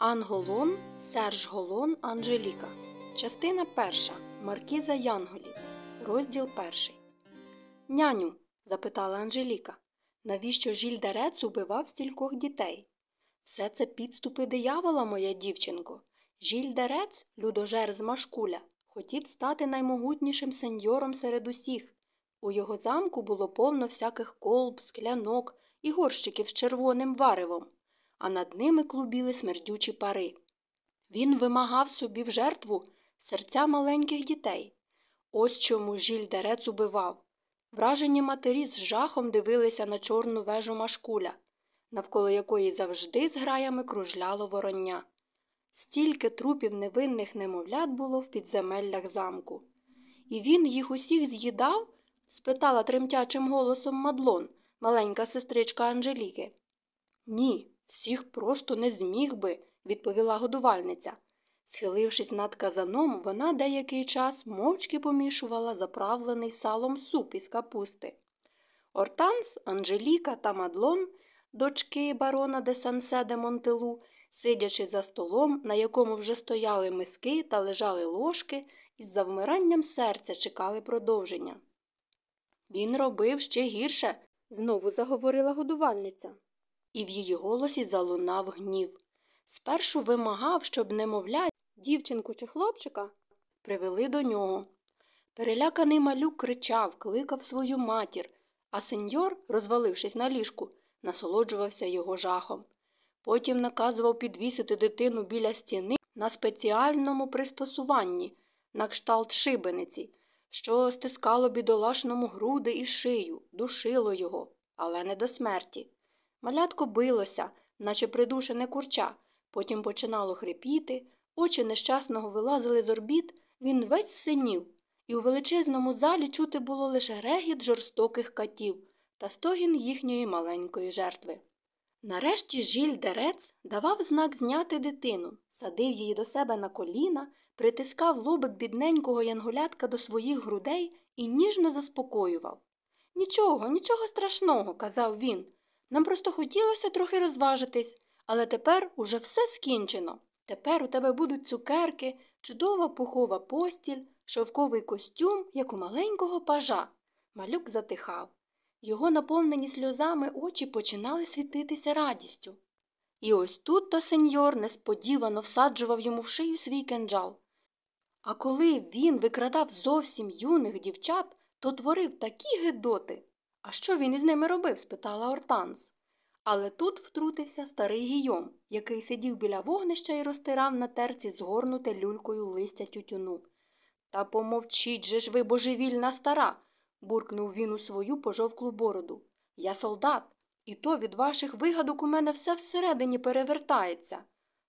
Анголон, Серж Голон, Анжеліка. Частина перша. Маркіза Янголів. Розділ перший. Няню. запитала Анжеліка. Навіщо Жільдарець убивав стількох дітей? Все це підступи диявола, моя дівчинко. Жільдарець, людожер з Машкуля, хотів стати наймогутнішим сеньором серед усіх. У його замку було повно всяких колб, склянок і горщиків з червоним варевом а над ними клубіли смердючі пари. Він вимагав собі в жертву серця маленьких дітей. Ось чому Жіль Дерець убивав. Вражені матері з жахом дивилися на чорну вежу машкуля, навколо якої завжди з граями кружляло вороння. Стільки трупів невинних немовлят було в підземеллях замку. І він їх усіх з'їдав? спитала тремтячим голосом Мадлон, маленька сестричка Анжеліки. Ні, Всіх просто не зміг би, відповіла годувальниця. Схилившись над казаном, вона деякий час мовчки помішувала заправлений салом суп із капусти. Ортанс, Анжеліка та Мадлон, дочки барона де Сансе де Монтелу, сидячи за столом, на якому вже стояли миски та лежали ложки, із завмиранням серця чекали продовження. Він робив ще гірше, знову заговорила годувальниця і в її голосі залунав гнів. Спершу вимагав, щоб, немовля, дівчинку чи хлопчика привели до нього. Переляканий малюк кричав, кликав свою матір, а сеньор, розвалившись на ліжку, насолоджувався його жахом. Потім наказував підвісити дитину біля стіни на спеціальному пристосуванні, на кшталт шибениці, що стискало бідолашному груди і шию, душило його, але не до смерті. Малятко билося, наче придушене курча, потім починало хрипіти, очі нещасного вилазили з орбіт, він весь синів, і у величезному залі чути було лише регіт жорстоких катів та стогін їхньої маленької жертви. Нарешті Жіль Дерець давав знак зняти дитину, садив її до себе на коліна, притискав лобик бідненького янгулятка до своїх грудей і ніжно заспокоював. Нічого, нічого страшного, казав він. Нам просто хотілося трохи розважитись, але тепер уже все скінчено. Тепер у тебе будуть цукерки, чудова пухова постіль, шовковий костюм, як у маленького пажа. Малюк затихав. Його наповнені сльозами очі починали світитися радістю. І ось тут то сеньор несподівано всаджував йому в шию свій кинджал. А коли він викрадав зовсім юних дівчат, то творив такі гедоти. А що він із ними робив? спитала Ортанс. Але тут втрутився старий гійом, який сидів біля вогнища і розтирав на терці згорнуте люлькою листя тютюну. Та помовчіть же ж ви божевільна стара, буркнув він у свою пожовклу бороду. Я солдат, і то від ваших вигадок у мене все всередині перевертається.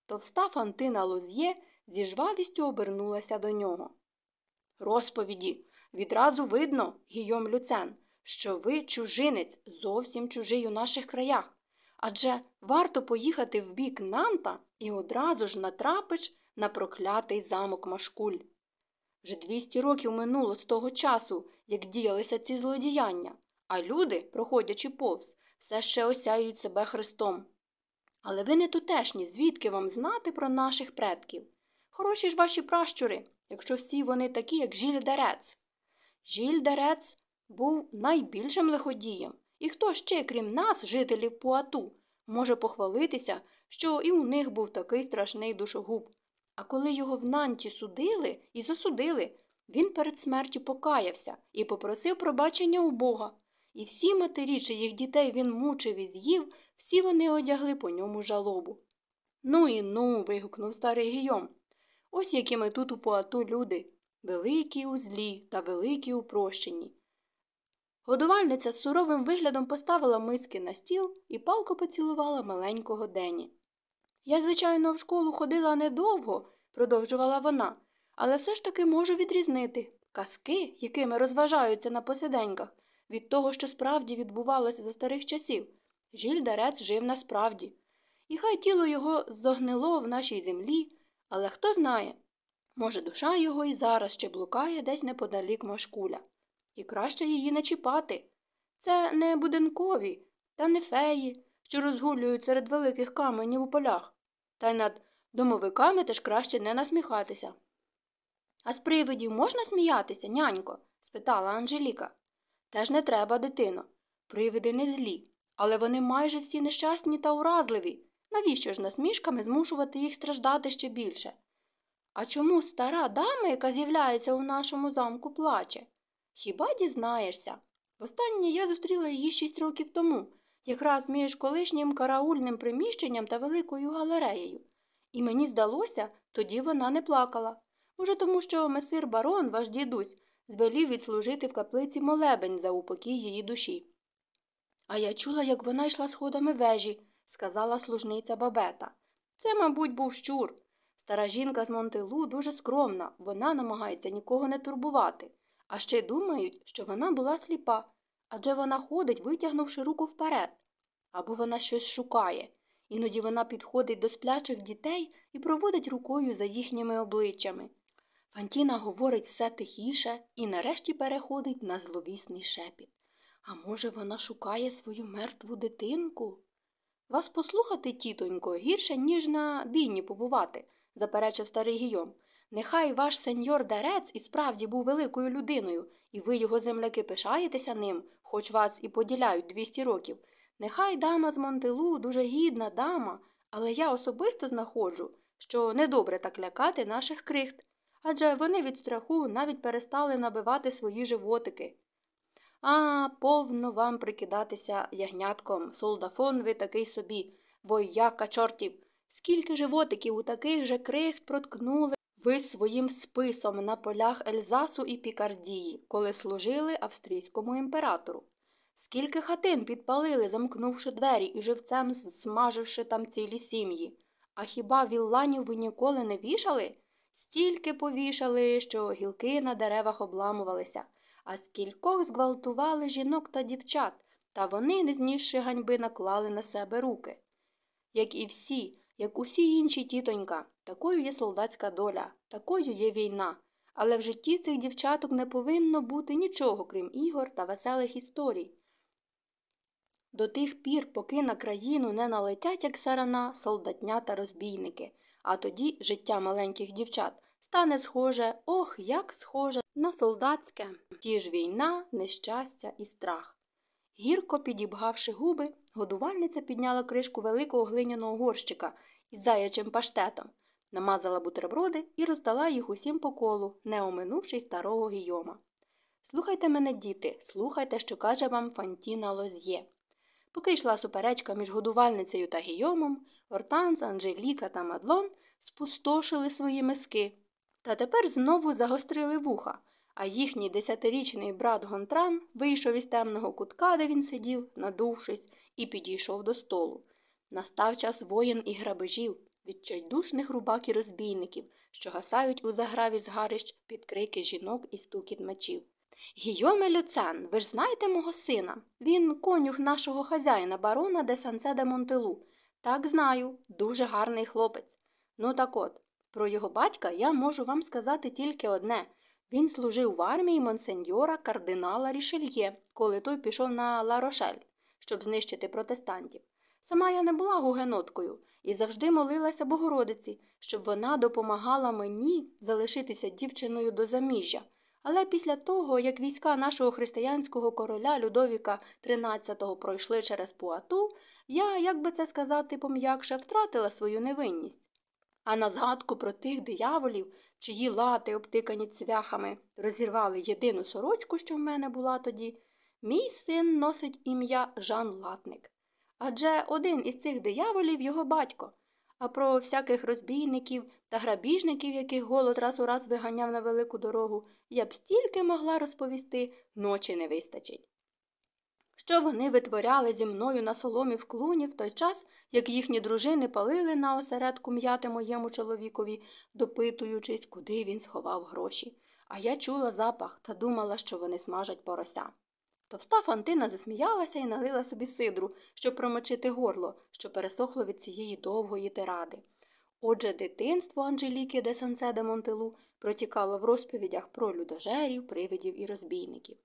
Товста Фантина Лоз'є зі жвавістю обернулася до нього. Розповіді, відразу видно, гійом Люцен що ви чужинець, зовсім чужий у наших краях. Адже варто поїхати в бік Нанта і одразу ж натрапиш на проклятий замок Машкуль. Вже 200 років минуло з того часу, як діялися ці злодіяння, а люди, проходячи повз, все ще осяюють себе хрестом. Але ви не тутешні, звідки вам знати про наших предків? Хороші ж ваші пращури, якщо всі вони такі, як Жіль Дерець. Жіль Дерець був найбільшим лиходієм, і хто ще, крім нас, жителів Пуату, може похвалитися, що і у них був такий страшний душогуб. А коли його в Нанті судили і засудили, він перед смертю покаявся і попросив пробачення у Бога. І всі матері чи їх дітей він мучив і з'їв, всі вони одягли по ньому жалобу. Ну і ну. вигукнув старий Гійом. Ось які ми тут у Пуату люди великі у злі та великі у прощенні. Годувальниця з суровим виглядом поставила миски на стіл і палко поцілувала маленького Дені. Я, звичайно, в школу ходила недовго, продовжувала вона, але все ж таки можу відрізнити казки, якими розважаються на посиденьках, від того, що справді відбувалося за старих часів. жільдарець жив насправді. І хай тіло його зогнило в нашій землі, але хто знає, може, душа його і зараз ще блукає десь неподалік Машкуля і краще її не чіпати. Це не будинкові, та не феї, що розгулюють серед великих каменів у полях, та й над домовиками теж краще не насміхатися. А з привидів можна сміятися, нянько? спитала Анжеліка. Теж не треба, дитино. Привиди не злі, але вони майже всі нещасні та уразливі. Навіщо ж насмішками змушувати їх страждати ще більше? А чому стара дама, яка з'являється у нашому замку, плаче? Хіба дізнаєшся? Востаннє я зустріла її шість років тому, якраз між колишнім караульним приміщенням та великою галереєю. І мені здалося, тоді вона не плакала. Може, тому що месир барон, ваш дідусь, звелів відслужити в каплиці молебень за упокій її душі. А я чула, як вона йшла сходами вежі, сказала служниця бабета. Це, мабуть, був щур. Стара жінка з Монтилу дуже скромна, вона намагається нікого не турбувати а ще думають, що вона була сліпа, адже вона ходить, витягнувши руку вперед. Або вона щось шукає. Іноді вона підходить до сплячих дітей і проводить рукою за їхніми обличчями. Фантіна говорить все тихіше і нарешті переходить на зловісний шепіт. А може, вона шукає свою мертву дитинку? Вас послухати, тітонько, гірше, ніж на бійні побувати, заперечив старий Гійом. Нехай ваш сеньор Дарець і справді був великою людиною, і ви його земляки пишаєтеся ним, хоч вас і поділяють 200 років. Нехай дама з Монтилу дуже гідна дама, але я особисто знаходжу, що недобре так лякати наших крихт, адже вони від страху навіть перестали набивати свої животики. А, повно вам прикидатися ягнятком, солдафон ви такий собі, вояка чортів. Скільки животиків у таких же крихт проткнули. Ви своїм списом на полях Ельзасу і Пікардії, коли служили австрійському імператору. Скільки хатин підпалили, замкнувши двері і живцем смаживши там цілі сім'ї. А хіба вілланів ви ніколи не вішали? Стільки повішали, що гілки на деревах обламувалися, а скількох зґвалтували жінок та дівчат, та вони, не знісши ганьби, наклали на себе руки. Як і всі, як усі інші тітонька, такою є солдатська доля, такою є війна. Але в житті цих дівчаток не повинно бути нічого, крім ігор та веселих історій. До тих пір, поки на країну не налетять, як сарана, солдатня та розбійники, а тоді життя маленьких дівчат стане схоже, ох, як схоже, на солдатське. Ті ж війна, нещастя і страх. Гірко підібгавши губи, годувальниця підняла кришку великого глиняного горщика із заячим паштетом, намазала бутерброди і роздала їх усім по колу, не оминувши старого гійома. Слухайте мене, діти, слухайте, що каже вам Фантіна Лоз'є. Поки йшла суперечка між годувальницею та гійомом, Ортанс, Анжеліка та Мадлон спустошили свої миски. Та тепер знову загострили вуха а їхній десятирічний брат Гонтран вийшов із темного кутка, де він сидів, надувшись, і підійшов до столу. Настав час воїн і грабежів, відчайдушних рубак і розбійників, що гасають у заграві згарищ під крики жінок і стукіт мечів. Гійоме Люцен, ви ж знаєте мого сина? Він конюх нашого хазяїна, барона де Сансе де Монтелу. Так знаю, дуже гарний хлопець. Ну так от, про його батька я можу вам сказати тільки одне він служив в армії монсеньора кардинала Рішельє, коли той пішов на Ларошель, щоб знищити протестантів. Сама я не була гугеноткою і завжди молилася Богородиці, щоб вона допомагала мені залишитися дівчиною до заміжжя. Але після того, як війська нашого християнського короля Людовіка XIII пройшли через Пуату, я, як би це сказати, пом'якше втратила свою невинність а на згадку про тих дияволів, чиї лати, обтикані цвяхами, розірвали єдину сорочку, що в мене була тоді, мій син носить ім'я Жан Латник. Адже один із цих дияволів його батько, а про всяких розбійників та грабіжників, яких голод раз у раз виганяв на велику дорогу, я б стільки могла розповісти, ночі не вистачить що вони витворяли зі мною на соломі в клуні в той час, як їхні дружини палили на осередку м'яти моєму чоловікові, допитуючись, куди він сховав гроші. А я чула запах та думала, що вони смажать порося. Товста Фантина засміялася і налила собі сидру, щоб промочити горло, що пересохло від цієї довгої тиради. Отже, дитинство Анжеліки де Сансе де Монтелу протікало в розповідях про людожерів, привидів і розбійників.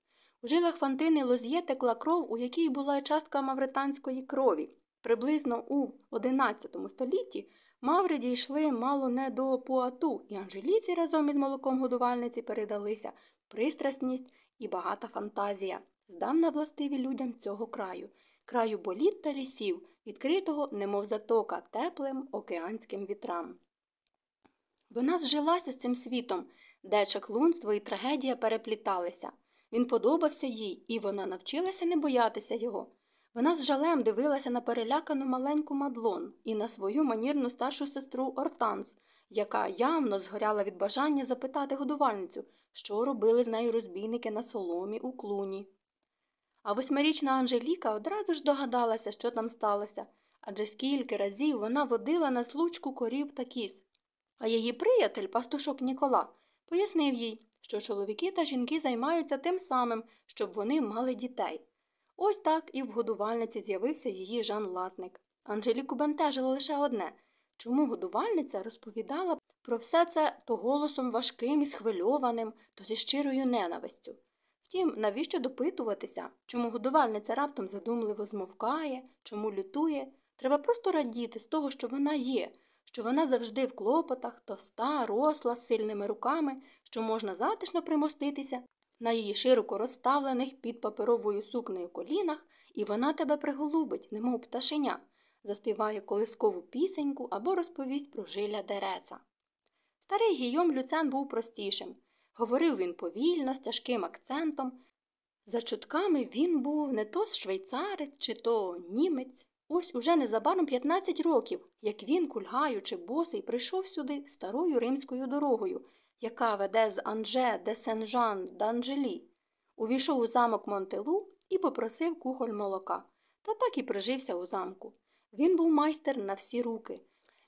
В жилах фантини Лоз'є текла кров, у якій була частка мавританської крові. Приблизно у XI столітті маври дійшли мало не до Пуату, і Анжеліці разом із молоком годувальниці передалися пристрасність і багата фантазія, здавна властиві людям цього краю, краю боліт та лісів, відкритого, немов затока, теплим океанським вітрам. Вона зжилася з цим світом, де чаклунство і трагедія перепліталися. Він подобався їй, і вона навчилася не боятися його. Вона з жалем дивилася на перелякану маленьку мадлон і на свою манірну старшу сестру Ортанс, яка явно згоряла від бажання запитати годувальницю, що робили з нею розбійники на соломі у клуні. А восьмирічна Анжеліка одразу ж догадалася, що там сталося, адже скільки разів вона водила на случку корів та кіз. А її приятель, пастушок Нікола, пояснив їй, що чоловіки та жінки займаються тим самим, щоб вони мали дітей. Ось так і в годувальниці з'явився її Жан Латник. Анжеліку бентежило лише одне чому годувальниця розповідала про все це то голосом важким і схвильованим, то зі щирою ненавистю. Втім, навіщо допитуватися, чому годувальниця раптом задумливо змовкає, чому лютує? Треба просто радіти з того, що вона є, що вона завжди в клопотах, товста, росла, з сильними руками, що можна затишно примоститися на її широко розставлених під паперовою сукнею колінах, і вона тебе приголубить, немов пташеня, заспіває колискову пісеньку або розповість про жиля дереца. Старий Гійом Люцен був простішим. Говорив він повільно, з тяжким акцентом. За чутками він був не то швейцарець, чи то німець, Ось уже незабаром 15 років, як він, кульгаючи босий, прийшов сюди старою римською дорогою, яка веде з Анже де Сен-Жан Данжелі, увійшов у замок Монтелу і попросив кухоль молока. Та так і прижився у замку. Він був майстер на всі руки,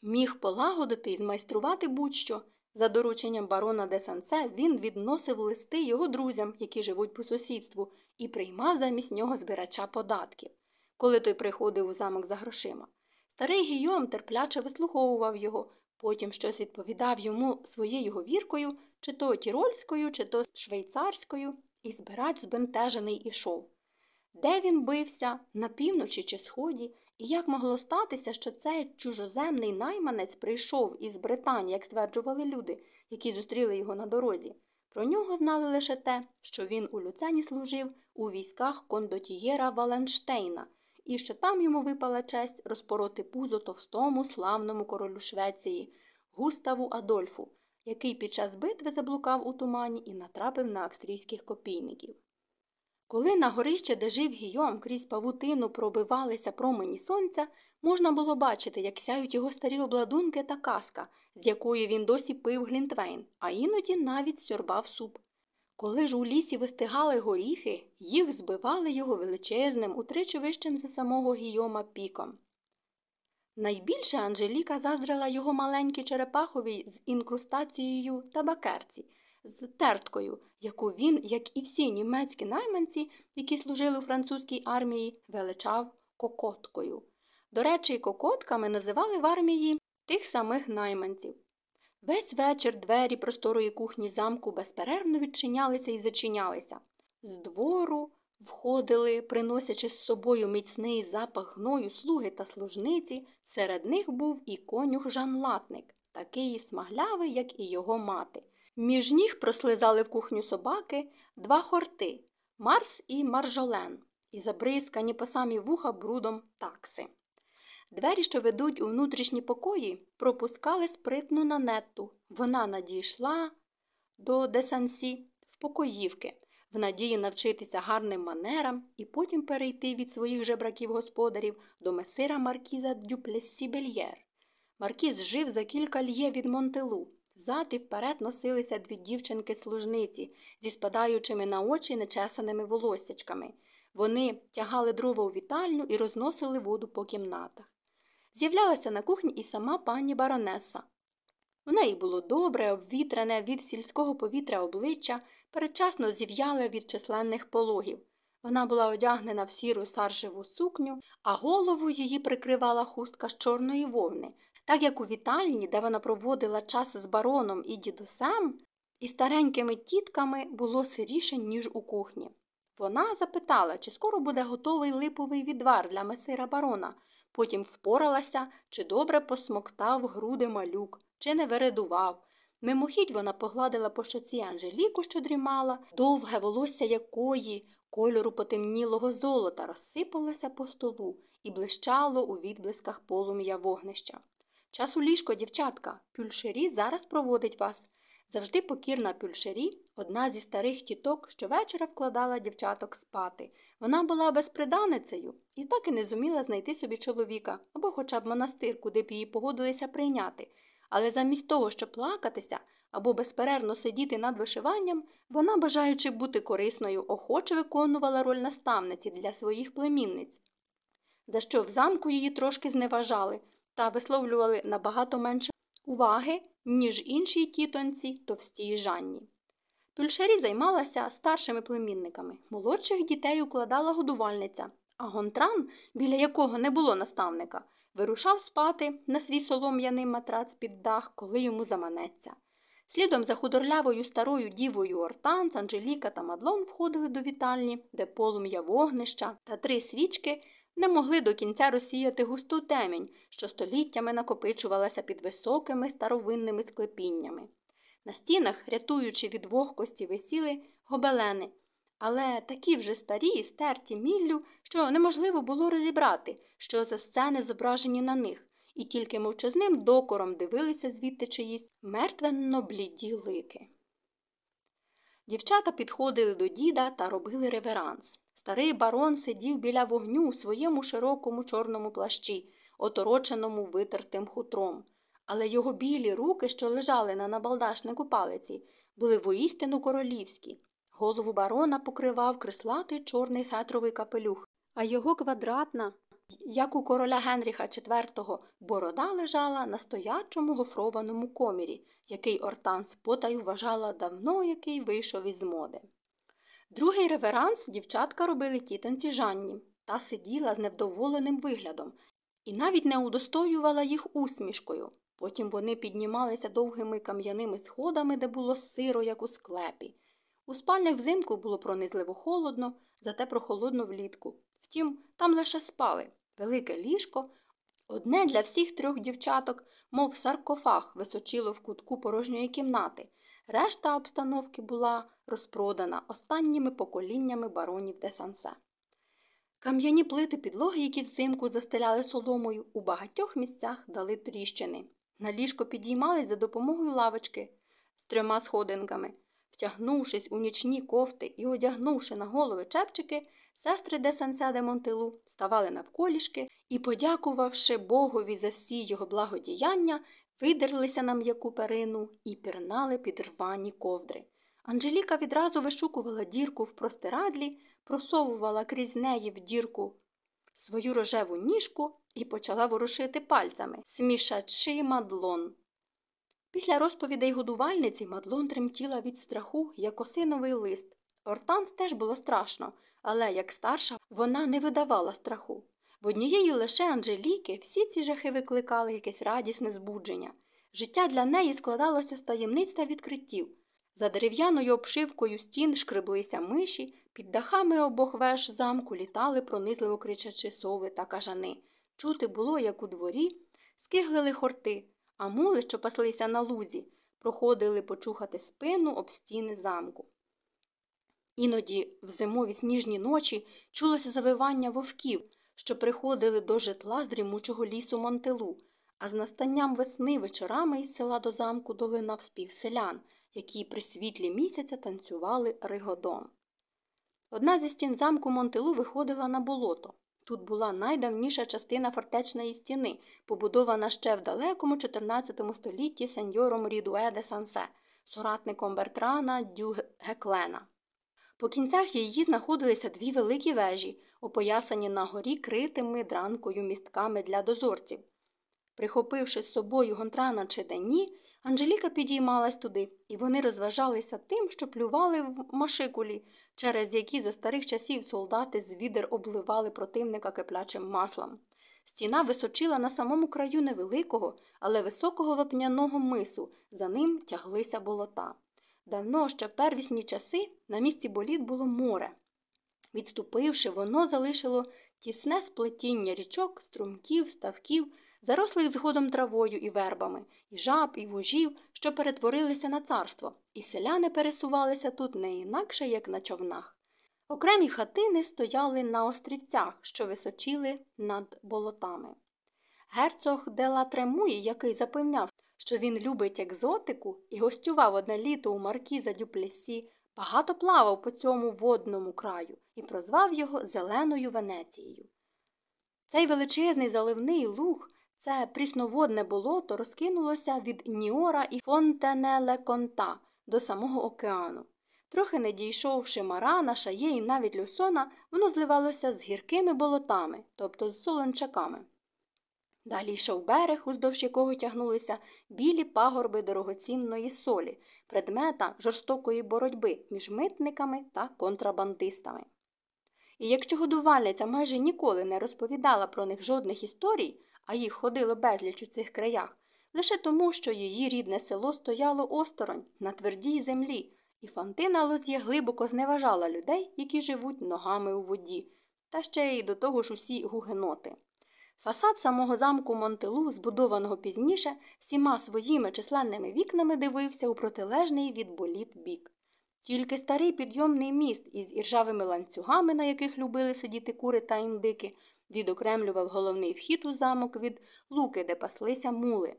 міг полагодити і змайструвати будь-що. За дорученням барона де Сансе він відносив листи його друзям, які живуть по сусідству, і приймав замість нього збирача податків коли той приходив у замок за грошима. Старий Гійом терпляче вислуховував його, потім щось відповідав йому своєю говіркою, чи то тірольською, чи то швейцарською, і збирач збентежений ішов. Де він бився, на півночі чи сході, і як могло статися, що цей чужоземний найманець прийшов із Британії, як стверджували люди, які зустріли його на дорозі. Про нього знали лише те, що він у люцені служив у військах кондотієра Валенштейна і що там йому випала честь розпороти пузо товстому славному королю Швеції, Густаву Адольфу, який під час битви заблукав у тумані і натрапив на австрійських копійників. Коли на горище, де жив гійом, крізь павутину пробивалися промені сонця, можна було бачити, як сяють його старі обладунки та каска, з якою він досі пив глінтвейн, а іноді навіть сьорбав суп. Коли ж у лісі вистигали горіхи, їх збивали його величезним, утричі вищим за самого гійома піком. Найбільше Анжеліка заздрила його маленькій черепаховій з інкрустацією табакерці, з терткою, яку він, як і всі німецькі найманці, які служили у французькій армії, величав кокоткою. До речі, кокотками називали в армії тих самих найманців. Весь вечір двері просторої кухні замку безперервно відчинялися і зачинялися. З двору входили, приносячи з собою міцний запах гною слуги та служниці, серед них був і конюх жанлатник, такий смаглявий, як і його мати. Між ніг прослизали в кухню собаки два хорти Марс і Маржолен, і забризкані по самі вуха брудом такси. Двері, що ведуть у внутрішні покої, пропускали спритну нанетту. Вона надійшла до десансі в покоївки, в надії навчитися гарним манерам і потім перейти від своїх жебраків господарів до месира Маркіза Дюплесі Бельєр. Маркіз жив за кілька льє від Монтелу. Взад і вперед носилися дві дівчинки-служниці зі спадаючими на очі нечесаними волосячками. Вони тягали дрова у вітальню і розносили воду по кімнатах з'являлася на кухні і сама пані баронеса. В неї було добре, обвітрене від сільського повітря обличчя, передчасно зів'яле від численних пологів. Вона була одягнена в сіру саржеву сукню, а голову її прикривала хустка з чорної вовни, так як у вітальні, де вона проводила час з бароном і дідусем, і старенькими тітками було сиріше, ніж у кухні. Вона запитала, чи скоро буде готовий липовий відвар для месира барона, Потім впоралася, чи добре посмоктав груди малюк, чи не виредував. Мимохідь вона погладила по щоці Анжеліку, що дрімала, довге волосся якої, кольору потемнілого золота, розсипалося по столу і блищало у відблисках полум'я вогнища. Час у ліжко, дівчатка, пюльшері зараз проводить вас, Завжди покірна пюльшері, одна зі старих тіток, щовечора вкладала дівчаток спати. Вона була безприданицею і так і не зуміла знайти собі чоловіка або хоча б монастир, куди б її погодилися прийняти. Але замість того, щоб плакатися або безперервно сидіти над вишиванням, вона, бажаючи бути корисною, охоче виконувала роль наставниці для своїх племінниць, за що в замку її трошки зневажали та висловлювали набагато менше уваги, ніж іншій тітонці товстій Жанні. Пюльшері займалася старшими племінниками, молодших дітей укладала годувальниця, а гонтран, біля якого не було наставника, вирушав спати на свій солом'яний матрац під дах, коли йому заманеться. Слідом за худорлявою старою дівою Ортанц, Анжеліка та Мадлон входили до вітальні, де полум'я вогнища та три свічки не могли до кінця розсіяти густу темінь, що століттями накопичувалася під високими старовинними склепіннями. На стінах, рятуючи від вогкості, висіли гобелени, але такі вже старі і стерті міллю, що неможливо було розібрати, що за сцени зображені на них, і тільки мовчазним докором дивилися звідти чиїсь мертвенно бліді лики. Дівчата підходили до діда та робили реверанс. Старий барон сидів біля вогню у своєму широкому чорному плащі, отороченому витертим хутром. Але його білі руки, що лежали на набалдашнику палиці, були воістину королівські. Голову барона покривав крислатий чорний фетровий капелюх, а його квадратна, як у короля Генріха IV, борода лежала на стоячому гофрованому комірі, який ортанс потай вважала давно який вийшов із моди. Другий реверанс дівчатка робили тітонці Жанні та сиділа з невдоволеним виглядом і навіть не удостоювала їх усмішкою. Потім вони піднімалися довгими кам'яними сходами, де було сиро, як у склепі. У спальнях взимку було пронизливо холодно, зате прохолодно влітку. Втім, там лише спали велике ліжко. Одне для всіх трьох дівчаток, мов саркофаг, височило в кутку порожньої кімнати, Решта обстановки була розпродана останніми поколіннями баронів де Сансе. Кам'яні плити підлоги, які взимку застеляли соломою, у багатьох місцях дали тріщини. На ліжко підіймались за допомогою лавочки з трьома сходинками. Втягнувшись у нічні кофти і одягнувши на голови чепчики, сестри де Сансе де Монтилу ставали навколішки і, подякувавши Богові за всі його благодіяння, видерлися на м'яку перину і пірнали під рвані ковдри. Анжеліка відразу вишукувала дірку в простирадлі, просовувала крізь неї в дірку свою рожеву ніжку і почала ворушити пальцями, смішачи мадлон. Після розповідей годувальниці мадлон тремтіла від страху, як осиновий лист. Ортанс теж було страшно, але як старша, вона не видавала страху. В однієї лише Анжеліки всі ці жахи викликали якесь радісне збудження. Життя для неї складалося з таємниць та відкриттів. За дерев'яною обшивкою стін шкреблися миші, під дахами обох веж замку літали, пронизливо кричачи сови та кажани. Чути було, як у дворі, скиглили хорти, а мули, що паслися на лузі, проходили почухати спину об стіни замку. Іноді, в зимові сніжні ночі, чулося завивання вовків що приходили до житла з дрімучого лісу Монтелу, а з настанням весни вечорами із села до замку долинав спів селян, які при світлі місяця танцювали ригодом. Одна зі стін замку Монтелу виходила на болото. Тут була найдавніша частина фортечної стіни, побудована ще в далекому XIV столітті сеньором Рідуе де Сансе, соратником Бертрана Дюгеклена. По кінцях її знаходилися дві великі вежі, опоясані на горі критими дранкою містками для дозорців. Прихопивши з собою гонтрана чи Дені, Анжеліка підіймалась туди, і вони розважалися тим, що плювали в машикулі, через які за старих часів солдати з відер обливали противника киплячим маслом. Стіна височила на самому краю невеликого, але високого вапняного мису, за ним тяглися болота. Давно ще в первісні часи на місці боліт було море. Відступивши, воно залишило тісне сплетіння річок, струмків, ставків, зарослих згодом травою і вербами, і жаб, і вожів, що перетворилися на царство, і селяни пересувалися тут не інакше, як на човнах. Окремі хатини стояли на острівцях, що височили над болотами. Герцог Дела Тремуї, який запевняв, що він любить екзотику і гостював одне літо у маркіза Дюплесі, багато плавав по цьому водному краю і прозвав його Зеленою Венецією. Цей величезний заливний луг, це прісноводне болото розкинулося від Ніора і Фонтенеле Конта до самого океану. Трохи не дійшовши марана, шає і навіть люсона, воно зливалося з гіркими болотами, тобто з солончаками. Далі йшов берег, уздовж якого тягнулися білі пагорби дорогоцінної солі, предмета жорстокої боротьби між митниками та контрабандистами. І якщо годувальниця майже ніколи не розповідала про них жодних історій, а їх ходило безліч у цих краях, лише тому, що її рідне село стояло осторонь на твердій землі, і Фантина Лоз'є глибоко зневажала людей, які живуть ногами у воді, та ще й до того ж усі гугеноти. Фасад самого замку Монтелу, збудованого пізніше, всіма своїми численними вікнами дивився у протилежний від боліт бік. Тільки старий підйомний міст із іржавими ланцюгами, на яких любили сидіти кури та індики, відокремлював головний вхід у замок від луки, де паслися мули.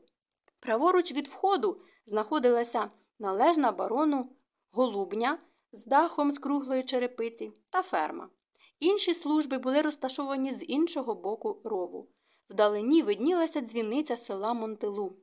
Праворуч від входу знаходилася належна барону голубня з дахом з круглої черепиці та ферма. Інші служби були розташовані з іншого боку рову. Вдалині виднілася дзвіниця села Монтелу.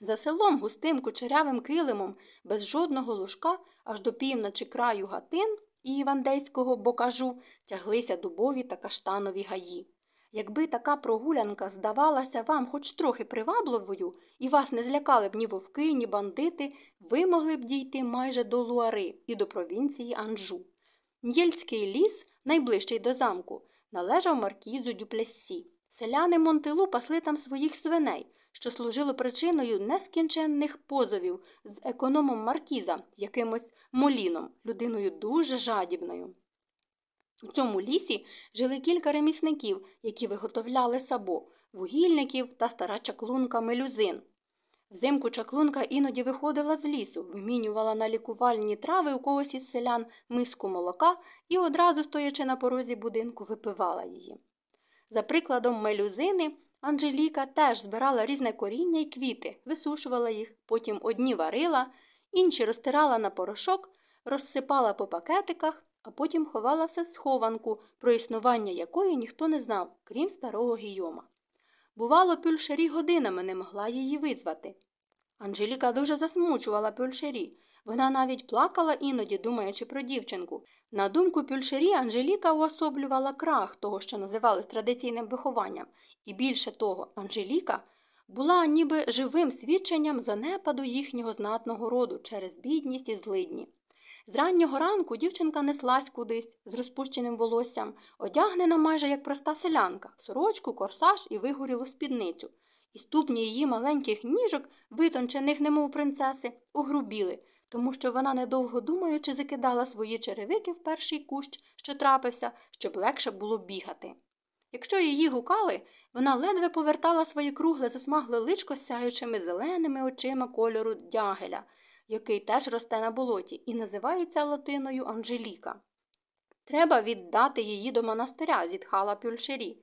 За селом густим кучерявим килимом, без жодного ложка, аж до півночі краю гатин і Івандейського бокажу тяглися дубові та каштанові гаї. Якби така прогулянка здавалася вам хоч трохи привабливою, і вас не злякали б ні вовки, ні бандити, ви могли б дійти майже до Луари і до провінції Анжу. Нєльський ліс, найближчий до замку, належав маркізу Дюплессі. Селяни Монтилу пасли там своїх свиней, що служило причиною нескінченних позовів з економом маркіза, якимось моліном, людиною дуже жадібною. У цьому лісі жили кілька ремісників, які виготовляли сабо, вугільників та стара чаклунка мелюзин. Взимку чаклунка іноді виходила з лісу, вимінювала на лікувальні трави у когось із селян миску молока і одразу, стоячи на порозі будинку, випивала її. За прикладом мелюзини, Анжеліка теж збирала різне коріння і квіти, висушувала їх, потім одні варила, інші розтирала на порошок, розсипала по пакетиках, а потім ховала все схованку, про існування якої ніхто не знав, крім старого гійома. Бувало, пюльшері годинами не могла її визвати. Анжеліка дуже засмучувала пюльшері. Вона навіть плакала іноді, думаючи про дівчинку. На думку пюльшері, Анжеліка уособлювала крах того, що називалось традиційним вихованням, і більше того, Анжеліка була ніби живим свідченням занепаду їхнього знатного роду через бідність і злидні. З раннього ранку дівчинка неслась кудись з розпущеним волоссям, одягнена майже як проста селянка, в сорочку, корсаж і вигорілу спідницю. І ступні її маленьких ніжок, витончених, немов принцеси, огрубіли, тому що вона, недовго думаючи, закидала свої черевики в перший кущ, що трапився, щоб легше було бігати. Якщо її гукали, вона ледве повертала свої кругле засмагле личко сяючими зеленими очима кольору дягеля, який теж росте на болоті, і називається латиною Анжеліка. Треба віддати її до монастиря, зітхала пюльшері.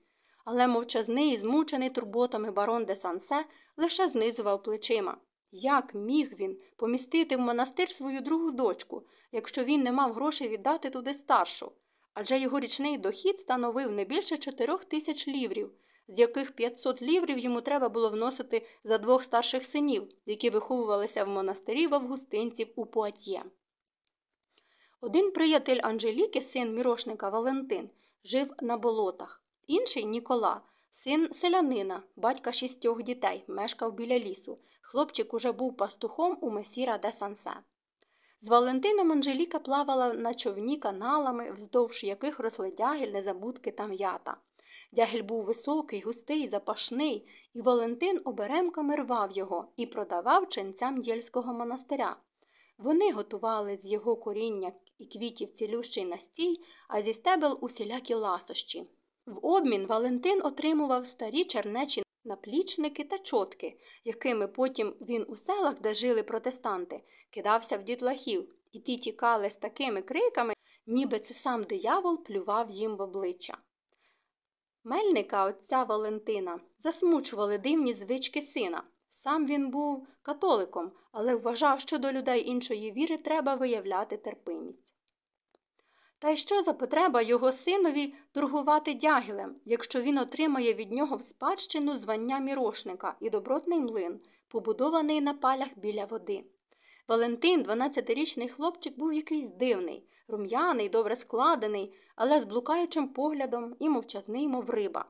Але мовчазний і змучений турботами барон де Сансе лише знизував плечима. Як міг він помістити в монастир свою другу дочку, якщо він не мав грошей віддати туди старшу? адже його річний дохід становив не більше 4 тисяч ліврів, з яких 500 ліврів йому треба було вносити за двох старших синів, які виховувалися в монастирі в августинців у Пуат'є. Один приятель Анжеліки, син мірошника Валентин, жив на болотах, інший Нікола. Син селянина, батька шістьох дітей, мешкав біля лісу. Хлопчик уже був пастухом у месіра де Сансе. З Валентином Анжеліка плавала на човні каналами, вздовж яких росли дягель, незабудки та м'ята. Дягель був високий, густий, запашний, і Валентин оберемками рвав його і продавав ченцям дєльського монастиря. Вони готували з його коріння і квітів цілющий настій, а зі стебел усілякі ласощі. В обмін Валентин отримував старі чернечі наплічники та чотки, якими потім він у селах, де жили протестанти, кидався в дітлахів, і ті тікали з такими криками, ніби це сам диявол плював їм в обличчя. Мельника отця Валентина засмучували дивні звички сина. Сам він був католиком, але вважав, що до людей іншої віри треба виявляти терпимість. Та й що за потреба його синові торгувати дягілем, якщо він отримає від нього в спадщину звання мірошника і добротний млин, побудований на палях біля води? Валентин, 12-річний хлопчик, був якийсь дивний, рум'яний, добре складений, але з блукаючим поглядом і мовчазний, мов риба.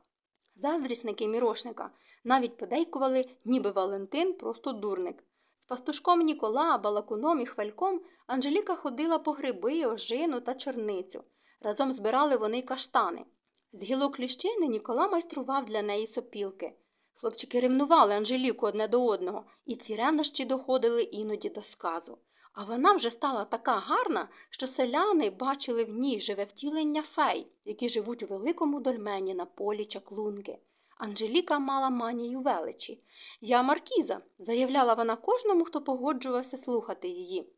Заздрісники мірошника навіть подейкували, ніби Валентин просто дурник. З пастушком Нікола, балакуном і хвальком Анжеліка ходила по гриби, ожину та чорницю. Разом збирали вони каштани. З гілок ліщини Нікола майстрував для неї сопілки. Хлопчики ревнували Анжеліку одне до одного, і ці ревнощі доходили іноді до сказу. А вона вже стала така гарна, що селяни бачили в ній живе втілення фей, які живуть у великому дольмені на полі чаклунки. Анжеліка мала манію величі. Я маркіза, заявляла вона кожному, хто погоджувався слухати її.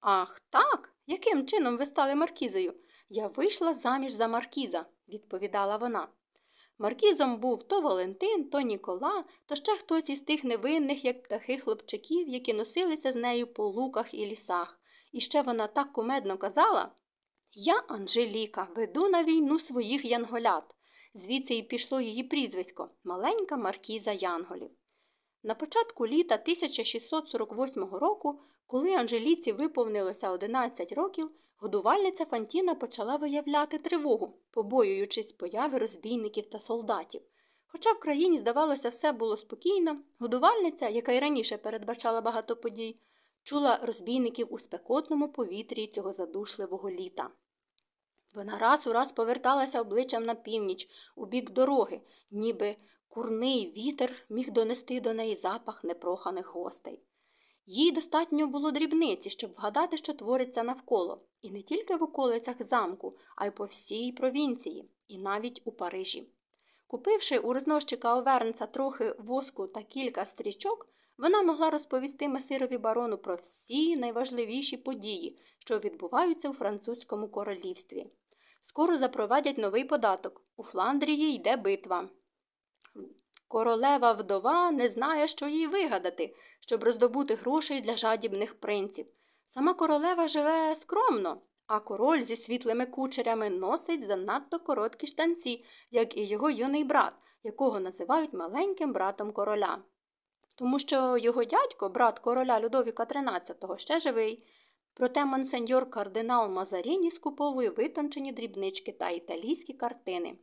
Ах, так, яким чином ви стали маркізою? Я вийшла заміж за маркіза, відповідала вона. Маркізом був то Валентин, то Нікола, то ще хтось із тих невинних, як птахи хлопчиків, які носилися з нею по луках і лісах. І ще вона так кумедно казала я, Анжеліка, веду на війну своїх янголят. Звідси і пішло її прізвисько маленька маркіза Янголів. На початку літа 1648 року, коли Анжеліці виповнилося 11 років, годувальниця Фантіна почала виявляти тривогу, побоюючись появи розбійників та солдатів. Хоча в країні, здавалося, все було спокійно, годувальниця, яка й раніше передбачала багато подій, чула розбійників у спекотному повітрі цього задушливого літа. Вона раз у раз поверталася обличчям на північ, у бік дороги, ніби курний вітер міг донести до неї запах непроханих гостей. Їй достатньо було дрібниці, щоб вгадати, що твориться навколо, і не тільки в околицях замку, а й по всій провінції, і навіть у Парижі. Купивши у рознощика Овернца трохи воску та кілька стрічок, вона могла розповісти месирові барону про всі найважливіші події, що відбуваються у французькому королівстві. Скоро запровадять новий податок. У Фландрії йде битва. Королева вдова не знає, що їй вигадати, щоб роздобути грошей для жадібних принців. Сама королева живе скромно, а король зі світлими кучерями носить занадто короткі штанці, як і його юний брат, якого називають маленьким братом короля. Тому що його дядько, брат короля Людовіка XIII, ще живий. Проте монсеньор кардинал Мазаріні скуповує витончені дрібнички та італійські картини.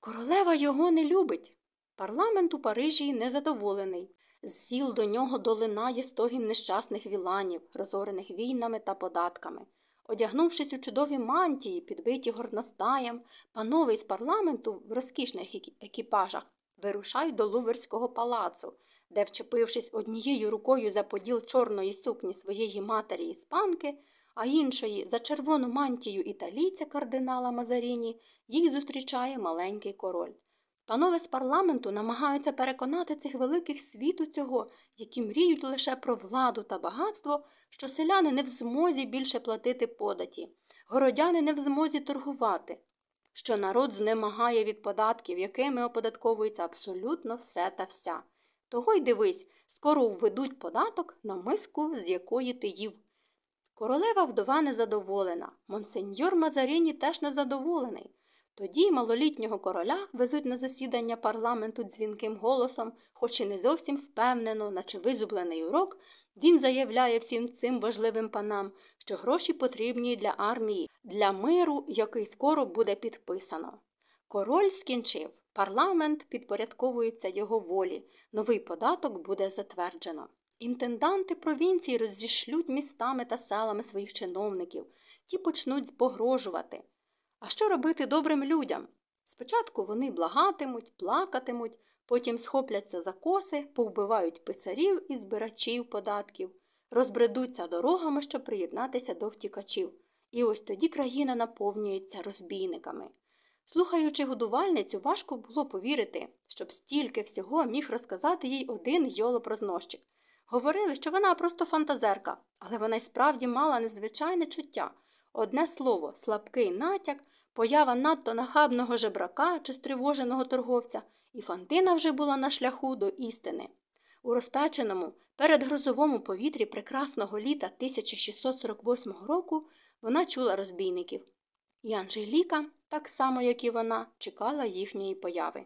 Королева його не любить. Парламент у Парижі незадоволений. З сіл до нього долинає стогін нещасних віланів, розорених війнами та податками. Одягнувшись у чудові мантії, підбиті горностаєм, панове із парламенту в розкішних екіпажах Вирушай до Луверського палацу, де, вчепившись однією рукою за поділ чорної сукні своєї матері іспанки, а іншої за червону мантію італійця кардинала Мазаріні, їх зустрічає маленький король. Панове з парламенту намагаються переконати цих великих світу цього, які мріють лише про владу та багатство, що селяни не в змозі більше платити податі, городяни не в змозі торгувати, що народ знемагає від податків, якими оподатковується абсолютно все та вся. Того й дивись, скоро введуть податок на миску, з якої ти їв. Королева вдова незадоволена, монсеньор Мазаріні теж незадоволений. Тоді малолітнього короля везуть на засідання парламенту дзвінким голосом, хоч і не зовсім впевнено, наче визублений урок, він заявляє всім цим важливим панам, що гроші потрібні для армії, для миру, який скоро буде підписано. Король скінчив, парламент підпорядковується його волі, новий податок буде затверджено. Інтенданти провінції розішлють містами та селами своїх чиновників, ті почнуть погрожувати. А що робити добрим людям? Спочатку вони благатимуть, плакатимуть, Потім схопляться за коси, повбивають писарів і збирачів податків, розбредуться дорогами, щоб приєднатися до втікачів. І ось тоді країна наповнюється розбійниками. Слухаючи годувальницю, важко було повірити, щоб стільки всього міг розказати їй один йолопрознощик. Говорили, що вона просто фантазерка, але вона й справді мала незвичайне чуття. Одне слово, слабкий натяк, поява надто нахабного жебрака чи стривоженого торговця і Фантина вже була на шляху до істини. У розпеченому, передгрозовому повітрі прекрасного літа 1648 року вона чула розбійників. І Анжеліка, так само як і вона, чекала їхньої появи.